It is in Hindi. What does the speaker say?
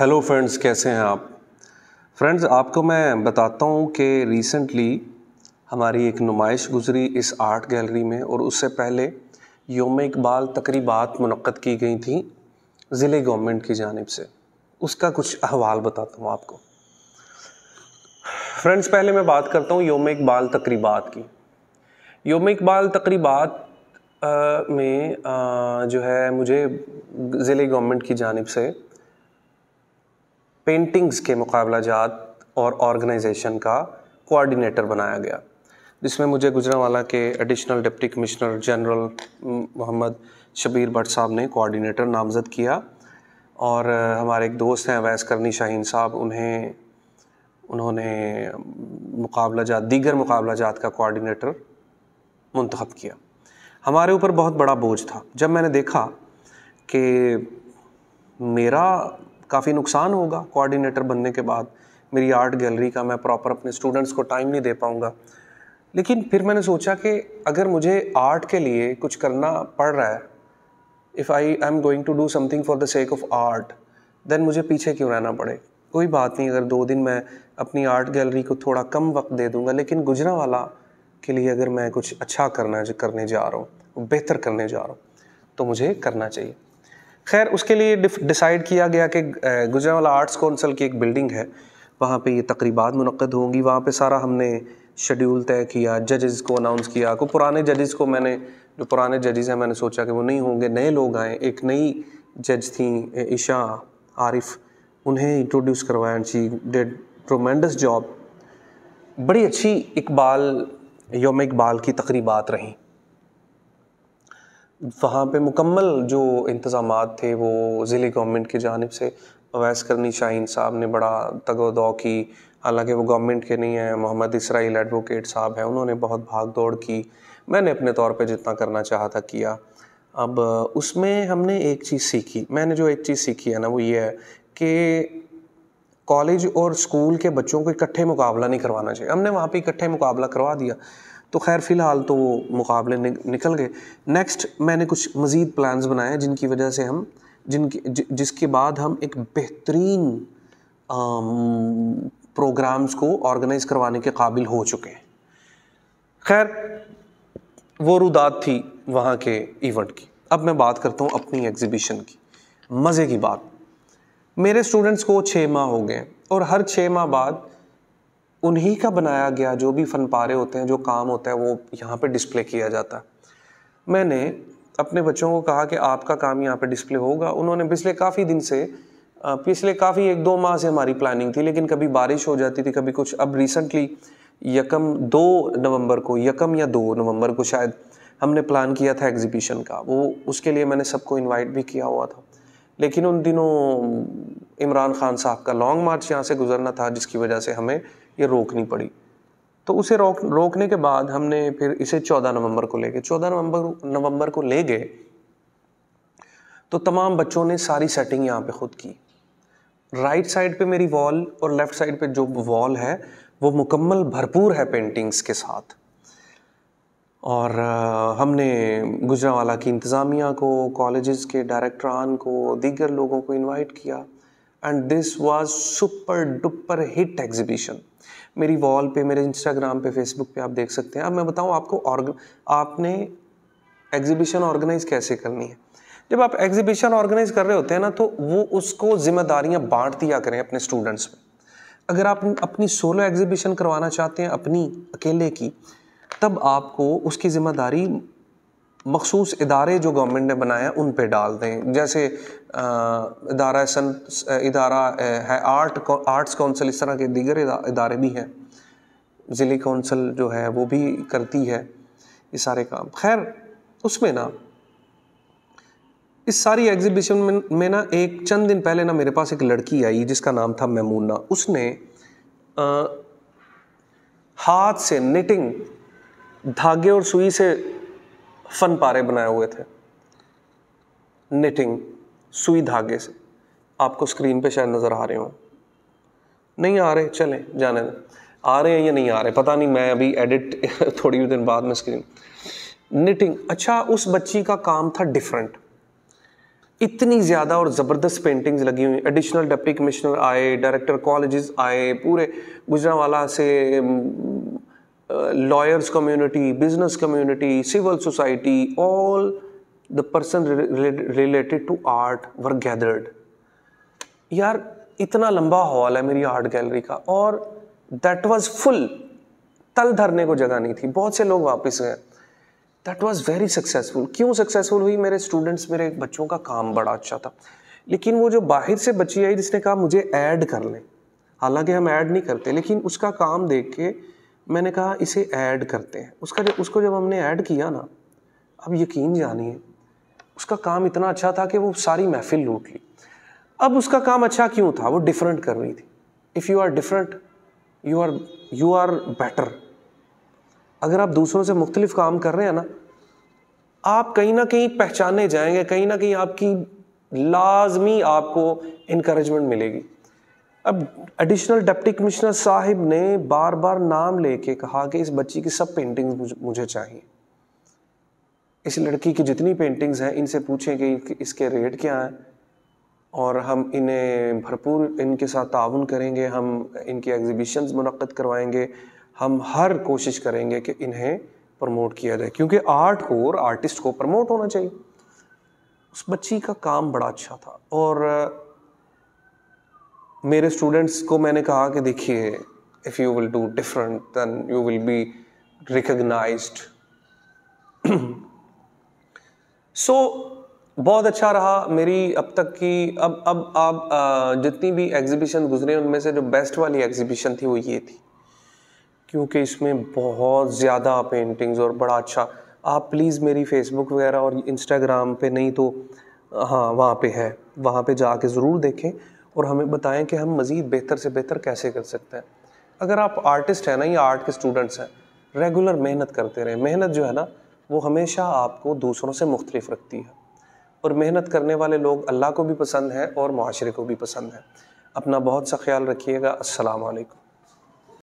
हेलो फ्रेंड्स कैसे हैं आप फ्रेंड्स आपको मैं बताता हूँ कि रिसेंटली हमारी एक नुमाइश गुजरी इस आर्ट गैलरी में और उससे पहले योम इकबाल तकरीबात मनक़द की गई थी ज़िले गवर्नमेंट की जानब से उसका कुछ अहवाल बताता हूँ आपको फ्रेंड्स पहले मैं बात करता हूँ योम इकबाल तकरीबात की योम इकबाल तकरीबात में आ, जो है मुझे ज़िले गवर्नमेंट की जानब से पेंटिंग्स के मुकाबला जात और ऑर्गेनाइजेशन का कोऑर्डिनेटर बनाया गया जिसमें मुझे गुजरावाला के additional deputy commissioner general Mohammad Shabbir Bhatt साहब ने कोऑर्डिनेटर नामजद किया और हमारे एक दोस्त हैं वैस करनी शाहीन साहब उन्हें उन्होंने मुकाबला जात दीगर मुकाबला जात का कोऑर्डिनेटर मंतखब किया हमारे ऊपर बहुत बड़ा बोझ था जब मैंने देखा कि मेरा काफ़ी नुकसान होगा कोऑर्डिनेटर बनने के बाद मेरी आर्ट गैलरी का मैं प्रॉपर अपने स्टूडेंट्स को टाइम नहीं दे पाऊँगा लेकिन फिर मैंने सोचा कि अगर मुझे आर्ट के लिए कुछ करना पड़ रहा है if I I am going to do something for the sake of art then मुझे पीछे क्यों रहना पड़े कोई बात नहीं अगर दो दिन मैं अपनी आर्ट गैलरी को थोड़ा कम वक्त दे दूंगा लेकिन गुजरा वाला के लिए अगर मैं कुछ अच्छा करना करने जा रहा हूँ बेहतर करने जा रहा हूँ तो मुझे करना चाहिए खैर उसके लिए डिसाइड किया गया कि गुजरावाला आर्ट्स कौंसल की एक बिल्डिंग है वहाँ पे ये तकरीबा मनद होंगी वहाँ पे सारा हमने शेड्यूल तय किया जजेस को अनाउंस किया को पुराने जजेस को मैंने जो पुराने जजेस हैं मैंने सोचा कि वो नहीं होंगे नए लोग आए एक नई जज थी ईशा आरिफ उन्हें इंट्रोड्यूस करवाया and she did tremendous job बड़ी अच्छी इकबाल योम इकबाल की तकरीबा रहीं वहाँ पे मुकम्मल जो इंतज़ाम थे वो ज़िले गवर्नमेंट की जानब से अवैस करनी शाहीन साहब ने बड़ा तगोदौ की हालांकि वो गवर्नमेंट के नहीं हैं मोहम्मद इसराइल एडवोकेट साहब हैं उन्होंने बहुत भाग दौड़ की मैंने अपने तौर पे जितना करना चाहा था किया अब उसमें हमने एक चीज़ सीखी मैंने जो एक चीज़ सीखी है ना वो ये है कि कॉलेज और स्कूल के बच्चों को इकट्ठे मुकाबला नहीं करवाना चाहिए हमने वहाँ पर इकट्ठे मुकाबला करवा दिया तो खैर फ़िलहाल तो वो मुकाबले नि, निकल गए नेक्स्ट मैंने कुछ मज़ीद प्लान्स बनाए जिनकी वजह से हम जिन ज, जिसके बाद हम एक बेहतरीन प्रोग्राम्स को ऑर्गेनाइज़ करवाने के काबिल हो चुके हैं खैर वो रुदात थी वहाँ के इवेंट की अब मैं बात करता हूँ अपनी एग्जीबिशन की मज़े की बात मेरे स्टूडेंट्स को छः माह हो गए और हर छः माह बाद उन्हीं का बनाया गया जो भी फन पारे होते हैं जो काम होता है वो यहाँ पे डिस्प्ले किया जाता है मैंने अपने बच्चों को कहा कि आपका काम यहाँ पे डिस्प्ले होगा उन्होंने पिछले काफ़ी दिन से पिछले काफ़ी एक दो माह से हमारी प्लानिंग थी लेकिन कभी बारिश हो जाती थी कभी कुछ अब रिसेंटली यकम दो नवंबर को यकम या दो नवंबर को शायद हमने प्लान किया था एग्जीबिशन का वो उसके लिए मैंने सबको इनवाइट भी किया हुआ था लेकिन उन दिनों इमरान खान साहब का लॉन्ग मार्च यहाँ से गुजरना था जिसकी वजह से हमें ये रोकनी पड़ी तो उसे रोक रोकने के बाद हमने फिर इसे 14 नवंबर को ले गए चौदह नवंबर नवंबर को ले गए तो तमाम बच्चों ने सारी सेटिंग यहाँ पे खुद की राइट साइड पे मेरी वॉल और लेफ्ट साइड पे जो वॉल है वो मुकम्मल भरपूर है पेंटिंग्स के साथ और हमने गुजरावाला की इंतज़ामिया को कॉलेजेस के डायरेक्टरान को दीगर लोगों को इनवाइट किया and this was super duper hit exhibition मेरी वॉल पे मेरे इंस्टाग्राम पे फेसबुक पे आप देख सकते हैं अब मैं बताऊँ आपको ऑर्ग आपने एग्जीबिशन ऑर्गेनाइज कैसे करनी है जब आप एग्जीबिशन ऑर्गेनाइज कर रहे होते हैं ना तो वो उसको जिम्मेदारियाँ बांट दिया करें अपने स्टूडेंट्स में अगर आप अपनी सोलो एग्जीबिशन करवाना चाहते हैं अपनी अकेले की तब आपको उसकी ज़िम्मेदारी मखसूस इदारे जो गवर्नमेंट ने बनाए उन पर डाल दें जैसे इदारा सन इदारा है आर्ट आर्ट्स काउंसिल इस तरह के दीगर इदारे भी हैं ज़िले काउंसिल जो है वो भी करती है ये सारे काम खैर उसमें ना इस सारी एग्जीबिशन में, में ना एक चंद दिन पहले ना मेरे पास एक लड़की आई जिसका नाम था मैमूना उसने आ, हाथ से निटिंग धागे और सुई से फन पारे बनाए हुए थे निटिंग सुई धागे से आपको स्क्रीन पे शायद नज़र आ रहे हों नहीं आ रहे चलें जाने दें आ रहे हैं या नहीं आ रहे पता नहीं मैं अभी एडिट थोड़ी दिन बाद में स्क्रीन निटिंग अच्छा उस बच्ची का काम था डिफरेंट इतनी ज़्यादा और ज़बरदस्त पेंटिंग्स लगी हुई एडिशनल डिप्टी कमिश्नर आए डायरेक्टर कॉलेजेस आए पूरे गुजरावाला से lawyers community business community civil society all the person related to art were gathered यार इतना लंबा हॉल है मेरी आर्ट गैलरी का और दैट वाज फुल तल धरने को जगह नहीं थी बहुत से लोग वापस गए दैट वाज वेरी सक्सेसफुल क्यों सक्सेसफुल हुई मेरे स्टूडेंट्स मेरे बच्चों का काम बड़ा अच्छा था लेकिन वो जो बाहर से बच्ची आई जिसने कहा मुझे ऐड कर लें हालांकि हम ऐड नहीं करते लेकिन उसका काम देख के मैंने कहा इसे ऐड करते हैं उसका जब उसको जब हमने ऐड किया ना अब यकीन जानिए उसका काम इतना अच्छा था कि वो सारी महफिल लूट ली अब उसका काम अच्छा क्यों था वो डिफरेंट कर रही थी if you are different you are you are better अगर आप दूसरों से मुख्तलिफ काम कर रहे हैं ना आप कहीं ना कहीं पहचाने जाएंगे कहीं ना कहीं आपकी लाजमी आपको इनक्रेजमेंट मिलेगी अब एडिशनल डिप्टी कमिश्नर साहिब ने बार बार नाम लेके कहा कि इस बच्ची की सब पेंटिंग्स मुझे चाहिए इस लड़की की जितनी पेंटिंग्स हैं इनसे पूछें कि इसके रेट क्या हैं और हम इन्हें भरपूर इनके साथ ताउन करेंगे हम इनकी एग्जीबिशंस मनक़द करवाएंगे हम हर कोशिश करेंगे कि इन्हें प्रमोट किया जाए क्योंकि आर्ट को और आर्टिस्ट को प्रमोट होना चाहिए उस बच्ची का काम बड़ा अच्छा था और मेरे स्टूडेंट्स को मैंने कहा कि देखिए if you will do different than you will be recognise so बहुत अच्छा रहा मेरी अब तक की अब अब आप जितनी भी एग्जीबिशन गुजरे उनमें से जो बेस्ट वाली एग्जीबिशन थी वो ये थी क्योंकि इसमें बहुत ज़्यादा पेंटिंग्स और बड़ा अच्छा आप प्लीज़ मेरी फेसबुक वगैरह और इंस्टाग्राम पे नहीं तो हाँ वहाँ पे है वहाँ पे जाके ज़रूर देखें और हमें बताएं कि हम मज़ीद बेहतर से बेहतर कैसे कर सकते हैं अगर आप आर्टिस्ट हैं ना या आर्ट के स्टूडेंट्स हैं रेगुलर मेहनत करते रहें मेहनत जो है ना वो हमेशा आपको दूसरों से मुख्तलिफ रखती है और मेहनत करने वाले लोग अल्लाह को भी पसंद हैं और माशरे को भी पसंद हैं अपना बहुत सा ख्याल रखिएगा असलकम